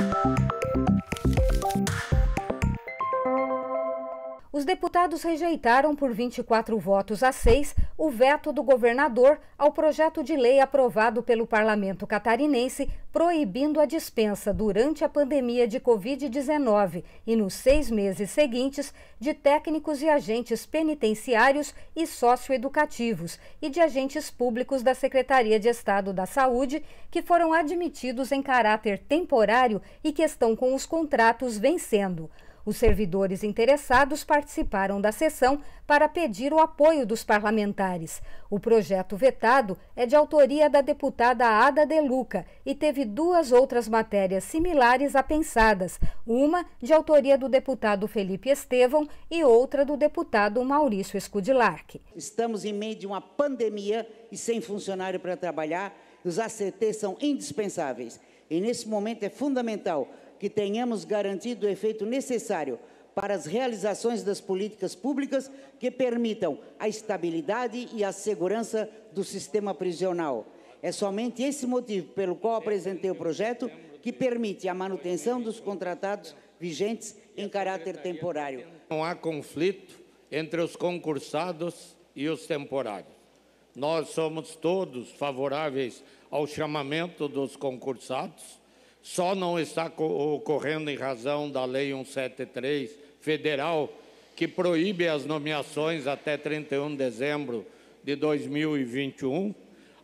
Música Os deputados rejeitaram por 24 votos a 6 o veto do governador ao projeto de lei aprovado pelo parlamento catarinense proibindo a dispensa durante a pandemia de Covid-19 e nos seis meses seguintes de técnicos e agentes penitenciários e socioeducativos e de agentes públicos da Secretaria de Estado da Saúde que foram admitidos em caráter temporário e que estão com os contratos vencendo. Os servidores interessados participaram da sessão para pedir o apoio dos parlamentares. O projeto vetado é de autoria da deputada Ada De Luca e teve duas outras matérias similares apensadas, uma de autoria do deputado Felipe Estevão e outra do deputado Maurício Escudilarque. Estamos em meio de uma pandemia e sem funcionário para trabalhar, os ACT são indispensáveis. E nesse momento é fundamental que tenhamos garantido o efeito necessário para as realizações das políticas públicas que permitam a estabilidade e a segurança do sistema prisional. É somente esse motivo pelo qual apresentei o projeto que permite a manutenção dos contratados vigentes em caráter temporário. Não há conflito entre os concursados e os temporários. Nós somos todos favoráveis ao chamamento dos concursados só não está ocorrendo em razão da Lei 173 federal, que proíbe as nomeações até 31 de dezembro de 2021,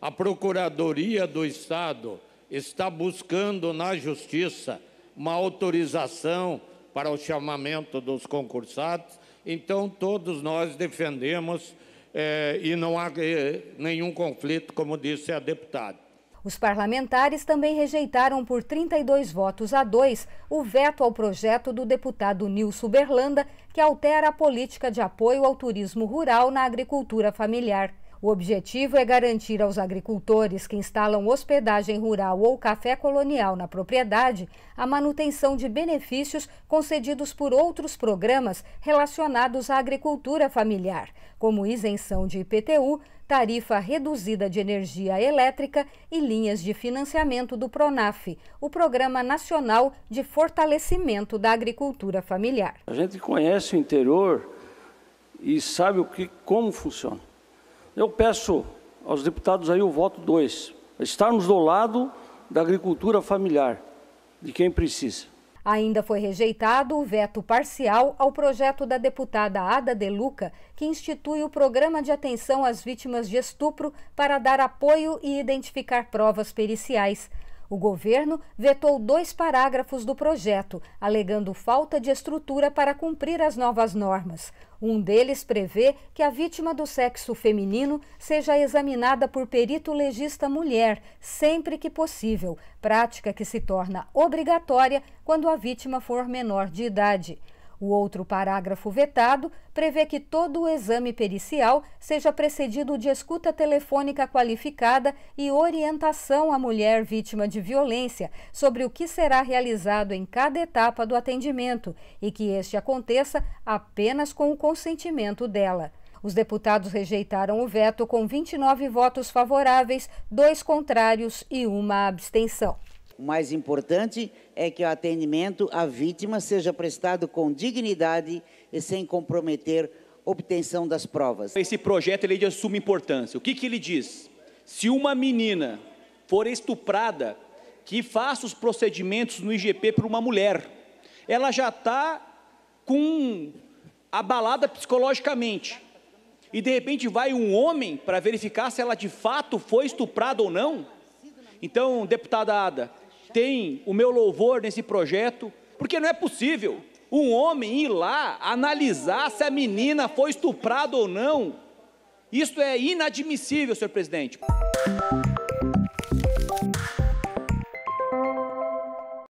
a Procuradoria do Estado está buscando na Justiça uma autorização para o chamamento dos concursados. Então, todos nós defendemos eh, e não há eh, nenhum conflito, como disse a deputada. Os parlamentares também rejeitaram por 32 votos a 2 o veto ao projeto do deputado Nilson Berlanda, que altera a política de apoio ao turismo rural na agricultura familiar. O objetivo é garantir aos agricultores que instalam hospedagem rural ou café colonial na propriedade a manutenção de benefícios concedidos por outros programas relacionados à agricultura familiar, como isenção de IPTU, tarifa reduzida de energia elétrica e linhas de financiamento do PRONAF, o Programa Nacional de Fortalecimento da Agricultura Familiar. A gente conhece o interior e sabe o que, como funciona. Eu peço aos deputados aí o voto 2. Estarmos do lado da agricultura familiar, de quem precisa. Ainda foi rejeitado o veto parcial ao projeto da deputada Ada Deluca, que institui o Programa de Atenção às Vítimas de Estupro para dar apoio e identificar provas periciais. O governo vetou dois parágrafos do projeto, alegando falta de estrutura para cumprir as novas normas. Um deles prevê que a vítima do sexo feminino seja examinada por perito legista mulher, sempre que possível, prática que se torna obrigatória quando a vítima for menor de idade. O outro parágrafo vetado prevê que todo o exame pericial seja precedido de escuta telefônica qualificada e orientação à mulher vítima de violência sobre o que será realizado em cada etapa do atendimento e que este aconteça apenas com o consentimento dela. Os deputados rejeitaram o veto com 29 votos favoráveis, dois contrários e uma abstenção. O mais importante é que o atendimento à vítima seja prestado com dignidade e sem comprometer obtenção das provas. Esse projeto ele é de suma importância. O que, que ele diz? Se uma menina for estuprada, que faça os procedimentos no IGP por uma mulher. Ela já está com abalada psicologicamente. E de repente vai um homem para verificar se ela de fato foi estuprada ou não. Então, deputada Ada, tem o meu louvor nesse projeto, porque não é possível um homem ir lá analisar se a menina foi estuprada ou não. Isso é inadmissível, senhor presidente.